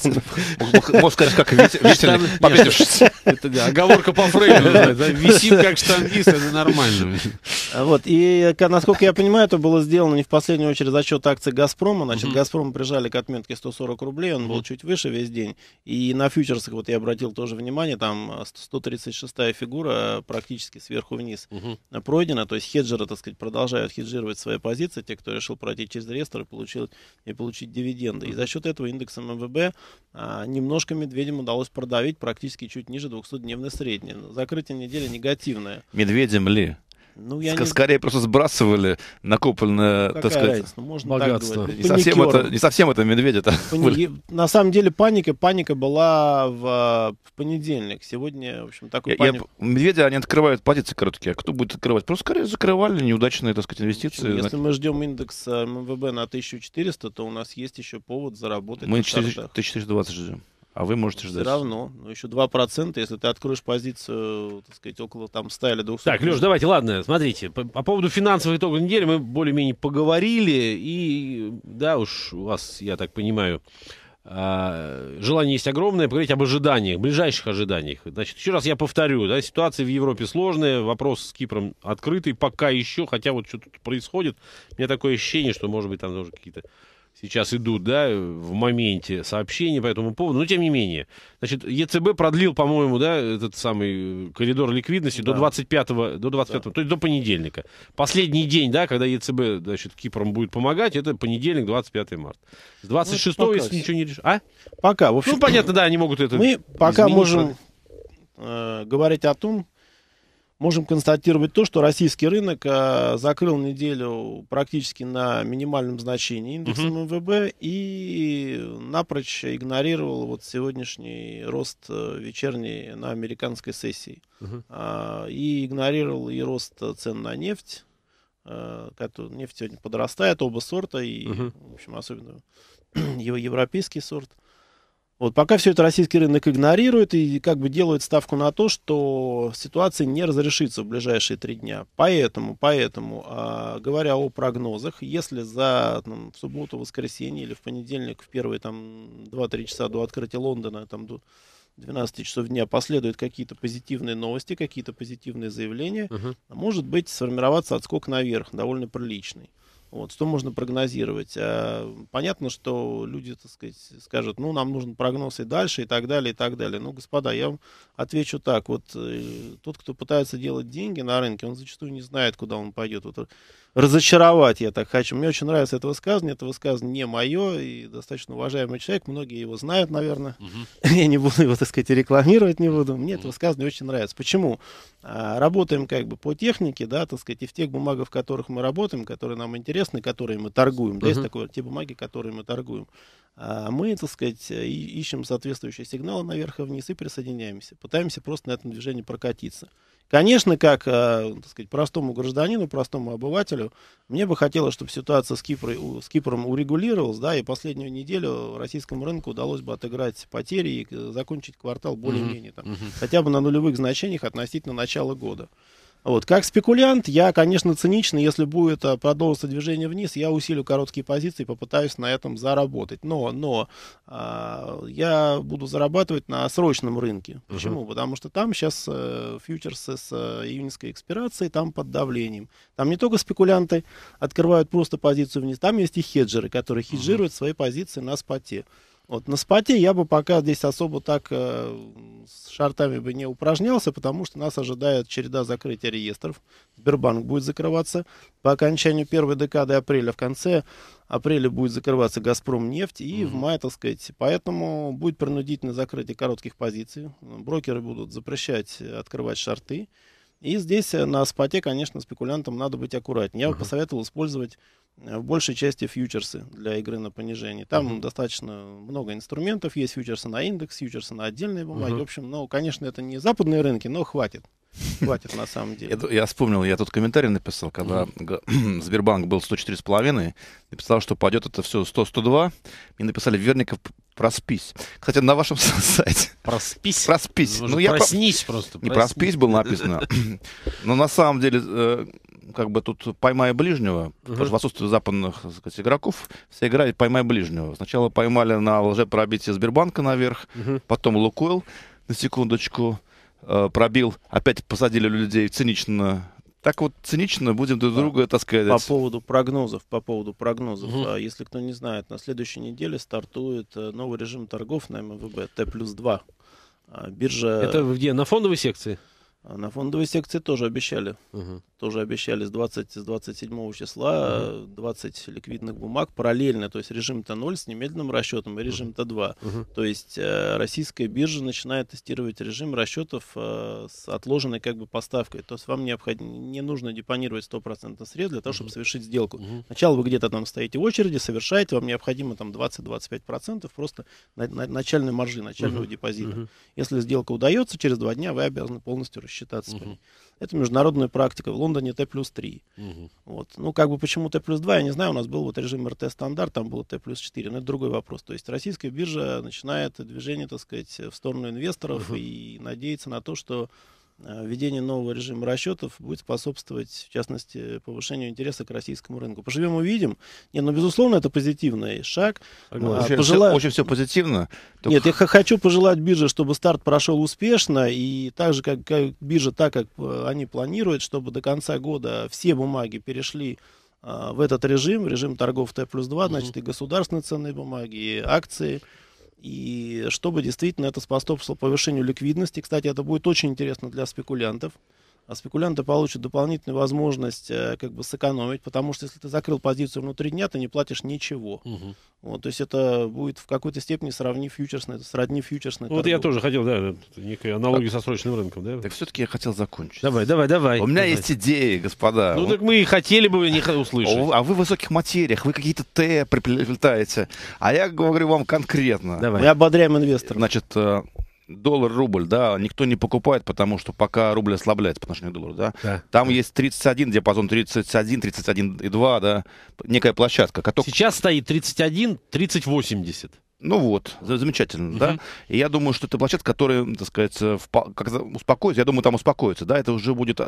может, конечно, как висельник. Это да, оговорка по Фрейду. Да, как штангист, это нормально. А вот, и насколько я понимаю, это было сделано не в последнюю очередь за счет акций «Газпрома». Значит, «Газпром» прижали к отметке 140 рублей, он был чуть выше весь день. И на фьючерсах, вот я обратил тоже внимание, там 136-я э, фигура э, практически сверху вниз э, пройдена. То есть хеджеры, так сказать, продолжают хеджировать свои позиции, те, кто решил пройти через реестр и получил и получить дивиденды. И за счет этого индексом МВБ а, немножко медведям удалось продавить практически чуть ниже двухсотдневный средний. Ну, закрытие недели негативное. Медведем ли? Ну, я Ск- не... Скорее просто сбрасывали накопленное, ну, так сказать, Ну, можно богатство. Так говорить. не, совсем это, не совсем это медведи. Это На самом деле паника, паника была в, в понедельник. Сегодня, в общем, такой я, паник... я... Медведи, они открывают позиции короткие. А кто будет открывать? Просто скорее закрывали неудачные, так сказать, ну, инвестиции. Общем, если мы ждем индекс э, МВБ на 1400, то у нас есть еще повод заработать. Мы 4... 1420 ждем а вы можете ждать. Все равно. Но еще 2%, если ты откроешь позицию, так сказать, около там 100 или 200. Так, Леш, давайте, ладно, смотрите. По, по поводу финансовых итогов недели мы более-менее поговорили. И да уж, у вас, я так понимаю, а, желание есть огромное, поговорить об ожиданиях, ближайших ожиданиях. Значит, еще раз я повторю, да, ситуация в Европе сложная, вопрос с Кипром открытый пока еще, хотя вот что-то происходит. У меня такое ощущение, что, может быть, там тоже какие-то сейчас идут, да, в моменте сообщения по этому поводу, но тем не менее. Значит, ЕЦБ продлил, по-моему, да, этот самый э, коридор ликвидности да. до 25, до 25 да. то есть до понедельника. Последний день, да, когда ЕЦБ, значит, Кипром будет помогать, это понедельник, 25 марта. С 26 ну, если ничего не решат. А? Пока, в ну, общем. Ну, понятно, да, они могут это... Мы пока можем э, говорить о том, можем констатировать то, что российский рынок э, закрыл неделю практически на минимальном значении индексом угу. МВБ и напрочь игнорировал вот сегодняшний рост э, вечерней на американской сессии. Угу. Э, и игнорировал и рост цен на нефть. Э, нефть сегодня подрастает, оба сорта, и, угу. в общем, особенно его европейский сорт. Э, вот пока все это российский рынок игнорирует и как бы делает ставку на то, что ситуация не разрешится в ближайшие три дня. Поэтому, поэтому, а, говоря о прогнозах, если за там, в субботу, воскресенье или в понедельник в первые там 2-3 часа до открытия Лондона, там до 12 часов дня последуют какие-то позитивные новости, какие-то позитивные заявления, угу. может быть сформироваться отскок наверх, довольно приличный. Вот, что можно прогнозировать? А, понятно, что люди, так сказать, скажут, ну, нам нужен прогноз и дальше, и так далее, и так далее. Ну, господа, я вам отвечу так. Вот э, тот, кто пытается делать деньги на рынке, он зачастую не знает, куда он пойдет. Вот разочаровать, я так хочу. Мне очень нравится это высказывание. Это высказывание не мое, и достаточно уважаемый человек. Многие его знают, наверное. Угу. Я не буду его, так сказать, рекламировать не буду. Мне угу. это высказывание очень нравится. Почему? А, работаем как бы по технике, да, так сказать, и в тех бумагах, в которых мы работаем, которые нам интересны, которые мы торгуем. Угу. Да, есть такое, те бумаги, которые мы торгуем. А мы, так сказать, ищем соответствующие сигналы наверх и вниз и присоединяемся. Пытаемся просто на этом движении прокатиться. Конечно, как э, так сказать, простому гражданину, простому обывателю, мне бы хотелось, чтобы ситуация с, Кипром, с Кипром урегулировалась, да, и последнюю неделю российскому рынку удалось бы отыграть потери и э, закончить квартал более-менее там, хотя бы на нулевых значениях относительно начала года. Вот. Как спекулянт, я, конечно, цинично, если будет а, продолжиться движение вниз, я усилю короткие позиции, попытаюсь на этом заработать. Но, но э, я буду зарабатывать на срочном рынке. Почему? Угу. Потому что там сейчас э, фьючерсы с э, июньской экспирацией, там под давлением. Там не только спекулянты открывают просто позицию вниз, там есть и хеджеры, которые хеджируют угу. свои позиции на споте. Вот, на споте я бы пока здесь особо так э, с шартами бы не упражнялся, потому что нас ожидает череда закрытия реестров. Сбербанк будет закрываться по окончанию первой декады апреля. В конце апреля будет закрываться «Газпром» нефть и mm в мае, так сказать. Поэтому будет принудительное закрытие коротких позиций. Брокеры будут запрещать открывать шарты. И здесь э, на споте, конечно, спекулянтам надо быть аккуратнее. Я бы посоветовал использовать в большей части фьючерсы для игры на понижение Там uh-huh. достаточно много инструментов, есть фьючерсы на индекс, фьючерсы на отдельные бумаги. Uh-huh. В общем, ну, конечно, это не западные рынки, но хватит. Хватит на самом деле. Я, я вспомнил, я тут комментарий написал, когда mm-hmm. Сбербанк был 104,5, написал, что пойдет это все 100-102, и написали Верников проспись. Кстати, на вашем сайте. Проспись? Проспись. Ну, я проснись про... просто. Не, проспись, проспись было написано. Но на самом деле э, как бы тут поймай ближнего, угу. потому что в отсутствии западных так сказать, игроков все играли поймай ближнего. Сначала поймали на лжепробитие Сбербанка наверх, угу. потом Лукойл на секундочку э, пробил, опять посадили людей цинично так вот цинично будем друг а друга да. таскать. По поводу прогнозов, по поводу прогнозов. Угу. если кто не знает, на следующей неделе стартует э, новый режим торгов на МВБ Т плюс 2. А биржа... Это где? На фондовой секции? На фондовой секции тоже обещали. Угу тоже обещали с 20, с 27 числа 20 э, ликвидных бумаг параллельно, то есть режим-то 0 с немедленным расчетом и режим-то 2. Угу. То есть э, российская биржа начинает тестировать режим расчетов э, с отложенной как бы поставкой. То есть вам необходимо, не нужно депонировать 100% средств для того, чтобы совершить сделку. Угу. Сначала вы где-то там стоите в очереди, совершаете, вам необходимо там 20-25% просто на, на, начальной маржи, начального депозита. Если сделка удается, через два дня вы обязаны полностью рассчитаться. Угу это международная практика. В Лондоне Т плюс 3. Угу. Вот. Ну, как бы почему Т плюс 2, я не знаю, у нас был вот режим РТ стандарт, там было Т плюс 4, но это другой вопрос. То есть российская биржа начинает движение, так сказать, в сторону инвесторов угу. и надеется на то, что Э, введение нового режима расчетов будет способствовать, в частности, повышению интереса к российскому рынку. Поживем, увидим. Не, ну, безусловно, это позитивный шаг. А, очень, Пожелаю... все, очень все позитивно. Только... Нет, я хочу пожелать бирже, чтобы старт прошел успешно, и так же, как, как биржа, так как э, они планируют, чтобы до конца года все бумаги перешли а, в этот режим, режим торгов Т плюс 2, значит, и государственные ценные бумаги, и акции. И чтобы действительно это способствовало повышению ликвидности, кстати, это будет очень интересно для спекулянтов, а спекулянты получат дополнительную возможность э, как бы сэкономить, потому что если ты закрыл позицию внутри дня, ты не платишь ничего. Угу. Вот, то есть это будет в какой-то степени сравни фьючерсный, сродни фьючерсный. Вот торговли. я тоже хотел, да, некой аналогии а со срочным рынком, да? Так все-таки я хотел закончить. Давай, давай, давай. У меня давай. есть идеи, господа. Ну, ну так мы и хотели бы не услышать. А вы в высоких материях, вы какие-то Т приплетаете, а я говорю вам конкретно. Давай. Мы ободряем инвесторов. Значит, э, доллар-рубль, да, никто не покупает, потому что пока рубль ослабляется по отношению к доллару, да. да. Там да. есть 31 диапазон, 31, 31,2, да, некая площадка. Каток... Сейчас стоит 31, 30, 80. Ну вот, замечательно, угу. да. И я думаю, что это площадка, которая, так сказать, э, как успокоится, я думаю, там успокоится, да, это уже будет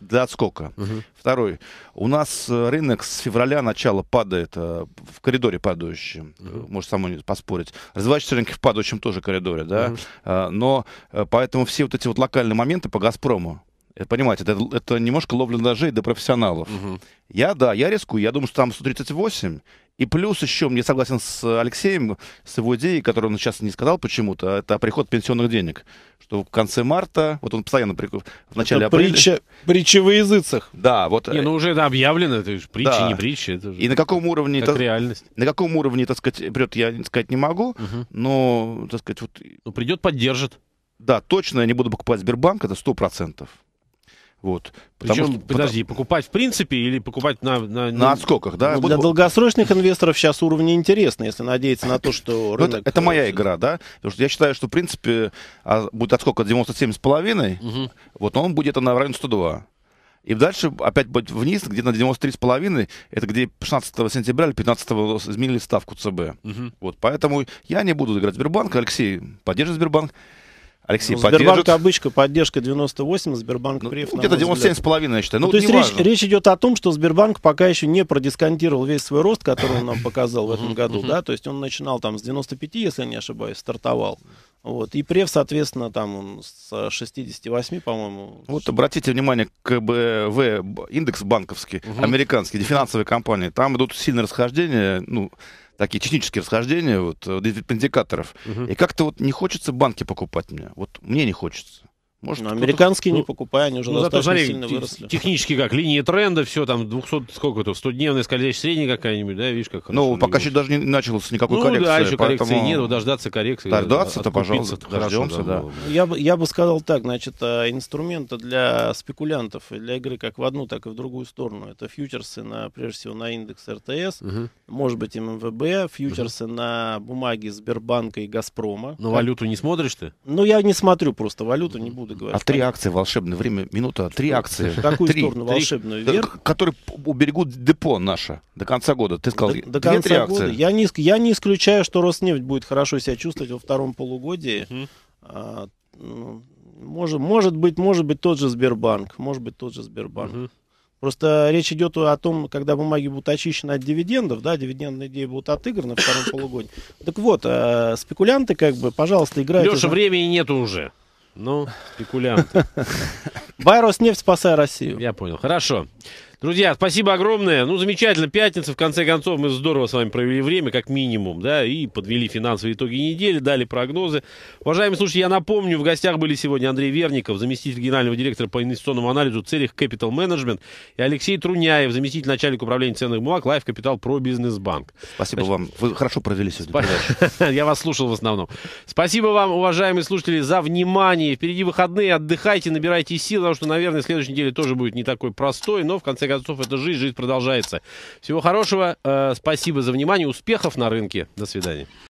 для отскока. Угу. Второй. У нас э, рынок с февраля начала падает, э, в коридоре падающий, угу. может, само мной поспорить. Развивающиеся рынки в падающем тоже коридоре, да. Угу. Но поэтому все вот эти вот локальные моменты по «Газпрому», это, понимаете, это, это немножко ловля ножей до профессионалов. Угу. Я, да, я рискую. Я думаю, что там 138. И плюс еще, мне согласен с Алексеем, с его идеей, которую он сейчас не сказал почему-то, это приход пенсионных денег. Что в конце марта, вот он постоянно при... в начале это апреля... Притча, притча во языцах. Да, вот... Не, ну э, уже это объявлено, это же притча, да. не притча. Это же... И на каком уровне... Как та... реальность. На каком уровне, так сказать, придет, я сказать не могу, угу. но, так сказать, вот... Ну придет, поддержит. Да, точно я не буду покупать Сбербанк, это сто процентов. Вот. Причем, что, подожди, потому... покупать в принципе или покупать на... На, на отскоках, да? Ну, для долгосрочных инвесторов сейчас уровни интересны, если надеяться на то, что ну, рынок... Это, это моя э, игра, да? Потому что я считаю, что в принципе а, будет отскок от 97,5, угу. вот он будет на районе 102. И дальше опять быть вниз, где-то на 93,5, это где 16 сентября или 15 изменили ставку ЦБ. Угу. Вот, поэтому я не буду играть в Сбербанк, Алексей поддержит Сбербанк, Алексей, ну, Сбербанк обычка, поддержка 98, Сбербанк прев. Ну, ну где-то 97,5, я считаю. Ну, ну, то есть речь, речь идет о том, что Сбербанк пока еще не продисконтировал весь свой рост, который он нам показал в этом году. да, То есть он начинал там с 95, если я не ошибаюсь, стартовал. Вот. И прев, соответственно, там он с 68, по-моему. Вот обратите внимание, КБВ, индекс банковский, американский, финансовые компании, там идут сильные расхождения, ну, такие технические расхождения вот, индикаторов. Э, угу. И как-то вот не хочется банки покупать мне. Вот мне не хочется. Может, Но ну, американские ну, не покупай, они уже ну, достаточно зато, смотри, сильно выросли. Технически как, линии тренда, все там 200, сколько это, 100-дневная скользящая средняя какая-нибудь, да, видишь, как Ну, пока еще даже не началось никакой ну, коррекции. да, еще поэтому... коррекции нет, дождаться коррекции. Дождаться-то, пожалуйста, дождемся, да. да. Я, бы, я бы сказал так, значит, а, инструменты для спекулянтов и для игры как в одну, так и в другую сторону. Это фьючерсы, на, прежде всего, на индекс РТС, угу. может быть, МВБ, эм фьючерсы угу. на бумаги Сбербанка и Газпрома. Но как... валюту не смотришь ты? Ну, я не смотрю просто, валюту угу. не буду правду А три акции волшебное время, минута, три акции. Какую три, сторону волшебную? Э, вверх? Которые уберегут депо наше до конца года. Ты сказал, до, до конца три года. Я не, я не исключаю, что Роснефть будет хорошо себя чувствовать во втором полугодии. Угу. А, ну, может, может быть, может быть тот же Сбербанк. Может быть тот же Сбербанк. Угу. Просто речь идет о том, когда бумаги будут очищены от дивидендов, да, дивидендные идеи будут отыграны в втором полугодии. Так вот, э, спекулянты, как бы, пожалуйста, играют. Леша, уже... времени нет уже. Ну, спекулянты. Байрос нефть, спасай Россию. Я понял. Хорошо. Друзья, спасибо огромное. Ну, замечательно. Пятница, в конце концов, мы здорово с вами провели время, как минимум, да, и подвели финансовые итоги недели, дали прогнозы. Уважаемые слушатели, я напомню, в гостях были сегодня Андрей Верников, заместитель генерального директора по инвестиционному анализу целях Capital Management, и Алексей Труняев, заместитель начальника управления ценных бумаг Life Capital Pro Business Bank. Спасибо Значит, вам. Вы хорошо провели сегодня. я вас слушал в основном. Спасибо вам, уважаемые слушатели, за внимание. Впереди выходные, отдыхайте, набирайте сил, потому что, наверное, следующей неделе тоже будет не такой простой, но в конце конце концов, это жизнь, жизнь продолжается. Всего хорошего, э, спасибо за внимание, успехов на рынке. До свидания.